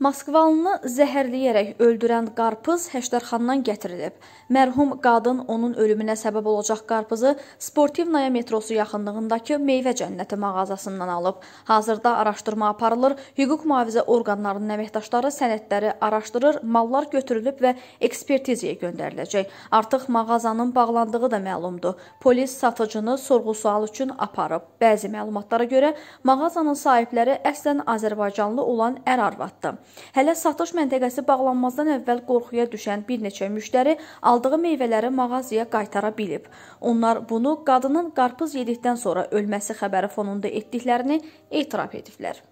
Moskvalını zəhərləyərək öldürən qarpız Həşdərxandan gətirilib. Mərhum qadın onun ölümünə səbəb olacaq qarpızı Sportivnaya metrosu yaxınlığındakı meyvə cənnəti mağazasından alıb. Hazırda araşdırma aparılır. Hüquq mühafizə orqanlarının əməkdaşları sənədləri araşdırır, mallar götürülüb və ekspertizaya göndəriləcək. Artıq mağazanın bağlandığı da məlumdur. Polis satıcını sorğu-sual üçün aparıb. Bəzi məlumatlara görə mağazanın sahibləri əslən Azərbaycanlı olan ər arvaddır. Hələ satış məntəqəsi bağlanmazdan əvvəl qorxuya düşən bir neçə müştəri aldığı meyvələri mağazaya qaytara bilib. Onlar bunu qadının qarpız yedikdən sonra ölməsi xəbəri fonunda etdiklərini etiraf ediblər.